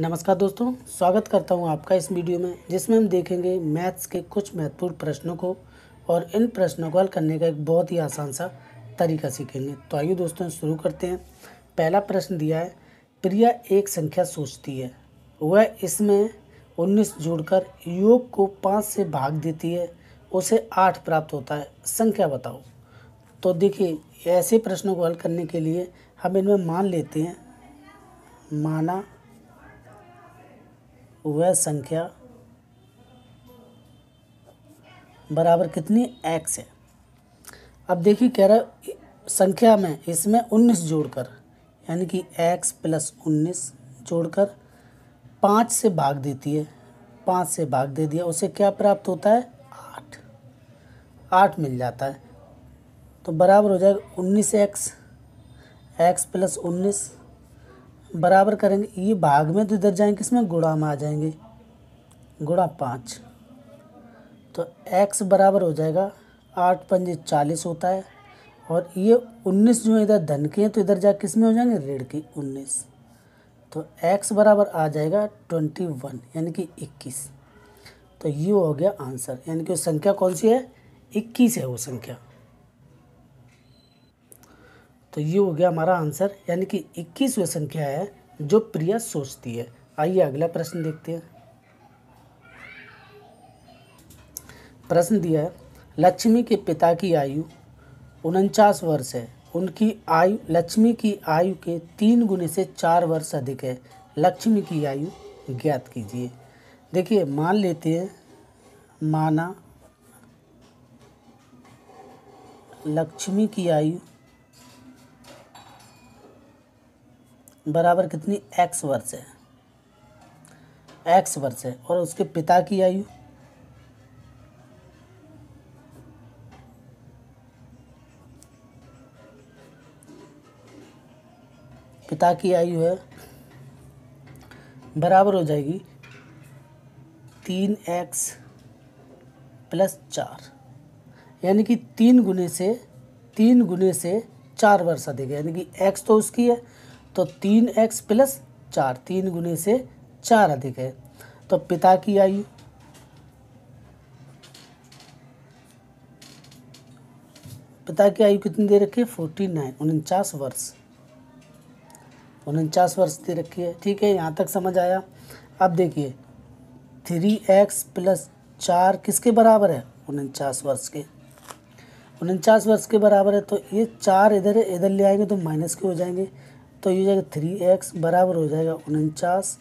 नमस्कार दोस्तों स्वागत करता हूं आपका इस वीडियो में जिसमें हम देखेंगे मैथ्स के कुछ महत्वपूर्ण प्रश्नों को और इन प्रश्नों को हल करने का एक बहुत ही आसान सा तरीका सीखेंगे तो आइए दोस्तों शुरू करते हैं पहला प्रश्न दिया है प्रिया एक संख्या सोचती है वह इसमें उन्नीस जोड़कर योग को पाँच से भाग देती है उसे आठ प्राप्त होता है संख्या बताओ तो देखिए ऐसे प्रश्नों को हल करने के लिए हम इनमें मान लेते हैं माना वह संख्या बराबर कितनी एक्स है अब देखिए कह रहा संख्या में इसमें उन्नीस जोड़कर यानी कि एक्स प्लस उन्नीस जोड़कर पाँच से भाग देती है पाँच से भाग दे दिया उसे क्या प्राप्त होता है आठ आठ मिल जाता है तो बराबर हो जाएगा उन्नीस एक्स एक्स प्लस उन्नीस बराबर करेंगे ये भाग में तो इधर जाएंगे इसमें गुड़ा में आ जाएंगे गुड़ा पाँच तो एक्स बराबर हो जाएगा आठ पंजे चालीस होता है और ये उन्नीस जो इधर धन के हैं तो इधर जा किस में हो जाएंगे ऋण के उन्नीस तो एक्स बराबर आ जाएगा ट्वेंटी वन यानी कि इक्कीस तो ये हो गया आंसर यानी कि संख्या कौन सी है इक्कीस है वो संख्या तो ये हो गया हमारा आंसर यानी कि इक्कीसवें संख्या है जो प्रिया सोचती है आइए अगला प्रश्न देखते हैं प्रश्न दिया है लक्ष्मी के पिता की आयु उनचास वर्ष है उनकी आयु लक्ष्मी की आयु के तीन गुने से चार वर्ष अधिक है लक्ष्मी की आयु ज्ञात कीजिए देखिए मान लेते हैं माना लक्ष्मी की आयु बराबर कितनी एक्स वर्ष है एक्स वर्ष है और उसके पिता की आयु पिता की आयु है बराबर हो जाएगी तीन एक्स प्लस चार यानी कि तीन गुने से तीन गुने से चार वर्ष अधिक है यानी कि एक्स तो उसकी है तो तीन एक्स प्लस चार तीन गुने से चार अधिक है तो पिता की आयु पिता की आयु कितनी दे रखी है फोर्टी नाइन उनचास वर्ष उनचास वर्ष दे रखी है ठीक है यहाँ तक समझ आया अब देखिए थ्री एक्स प्लस चार किसके बराबर है उनचास वर्ष के उनचास वर्ष के बराबर है तो ये चार इधर इधर ले आएंगे तो माइनस के हो जाएंगे तो ये हो जाएगा थ्री एक्स बराबर हो जाएगा उनचास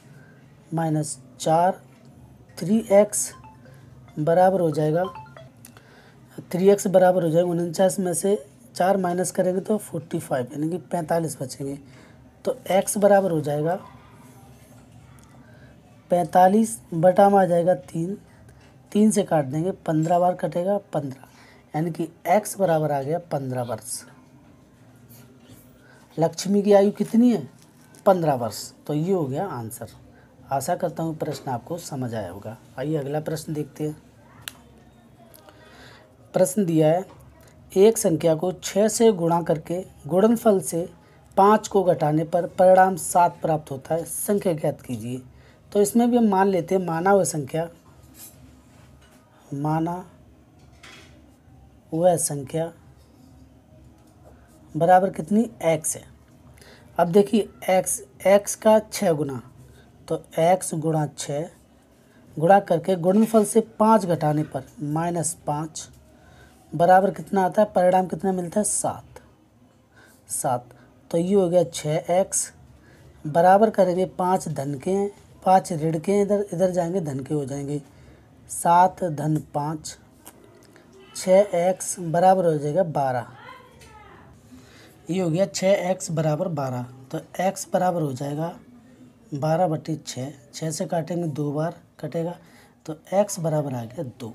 माइनस चार थ्री एक्स बराबर हो जाएगा थ्री एक्स बराबर हो जाएगा उनचास में से चार माइनस करेंगे तो फोर्टी फाइव यानी कि पैंतालीस बचेंगे तो एक्स बराबर हो जाएगा पैंतालीस बटा में आ जाएगा तीन तीन से काट देंगे पंद्रह बार कटेगा पंद्रह यानी कि एक्स बराबर आ गया पंद्रह वर्ष लक्ष्मी की आयु कितनी है पंद्रह वर्ष तो ये हो गया आंसर आशा करता हूँ प्रश्न आपको समझ आया होगा आइए अगला प्रश्न देखते हैं प्रश्न दिया है एक संख्या को छः से गुणा करके गुणनफल से पाँच को घटाने पर परिणाम सात प्राप्त होता है संख्या ज्ञात कीजिए तो इसमें भी हम मान लेते हैं माना वह संख्या माना वह संख्या बराबर कितनी एक्स है अब देखिए एक्स एक्स का छः गुना तो एक्स गुणा छः गुणा करके गुणनफल से पाँच घटाने पर माइनस पाँच बराबर कितना आता है परिणाम कितना मिलता है सात सात तो ये हो गया छः एक्स बराबर करेंगे पाँच धन के हैं पाँच ऋण के इधर इधर जाएंगे धन के हो जाएंगे सात धन पाँच छः एक्स बराबर हो जाएगा बारह ये हो गया छः एक्स बराबर बारह तो एक्स बराबर हो जाएगा बारह बटी छः छः से काटेंगे दो बार कटेगा तो एक्स बराबर आ गया दो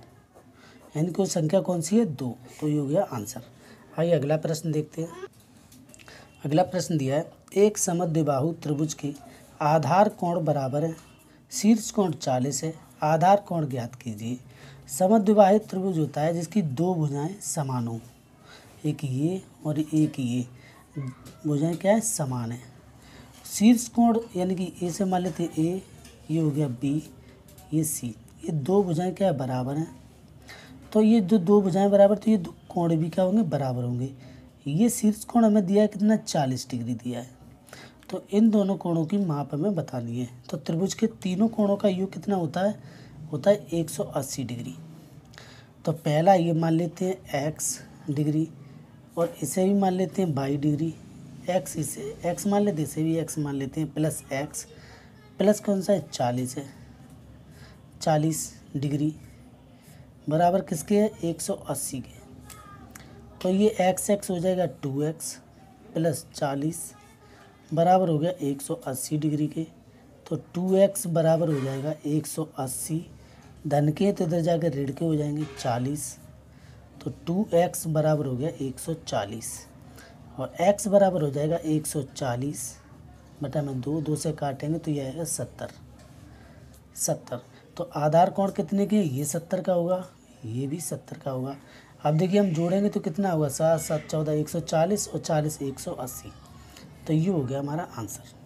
यानी कोई संख्या कौन सी है दो तो ये हो गया आंसर आइए अगला प्रश्न देखते हैं अगला प्रश्न दिया है एक समद्विबाहु त्रिभुज की आधार कोण बराबर है शीर्ष कोण चालीस है आधार कोण ज्ञात कीजिए समद्विवाहित त्रिभुज होता है जिसकी दो भुजाएं समान हों एक ये और एक ये भुजाएं क्या है समान है शीर्ष कोण यानी कि ए से मान लेते ए ये हो गया बी ये सी ये दो बुझाएँ क्या है बराबर हैं तो ये जो दो बुझाएँ बराबर तो ये दो कोण भी क्या होंगे बराबर होंगे ये शीर्ष कोण हमें दिया है कितना चालीस डिग्री दिया है तो इन दोनों कोणों की माप हमें बतानी है तो त्रिभुज के तीनों कोणों का योग कितना होता है होता है 180 डिग्री तो पहला ये मान लेते हैं एक्स डिग्री और इसे भी मान लेते हैं बाई डिग्री एक्स इसे एक्स मान लेते इसे भी एक्स मान लेते हैं प्लस एक्स प्लस कौन सा है चालीस है चालीस डिग्री बराबर किसके है एक सौ अस्सी के तो ये एक्स एक्स हो जाएगा टू एक्स प्लस चालीस बराबर हो गया एक सौ अस्सी डिग्री के तो टू एक्स बराबर हो जाएगा एक सौ अस्सी धन के तो इधर जाकर ऋण के हो जाएंगे चालीस तो टू एक्स बराबर हो गया एक सौ चालीस और एक्स बराबर हो जाएगा एक सौ चालीस बटा में दो दो से काटेंगे तो यह आएगा सत्तर सत्तर तो आधार कोण कितने के ये सत्तर का होगा ये भी सत्तर का होगा अब देखिए हम जोड़ेंगे तो कितना होगा सात सात चौदह एक सौ चालीस और चालीस एक सौ अस्सी तो ये हो गया हमारा आंसर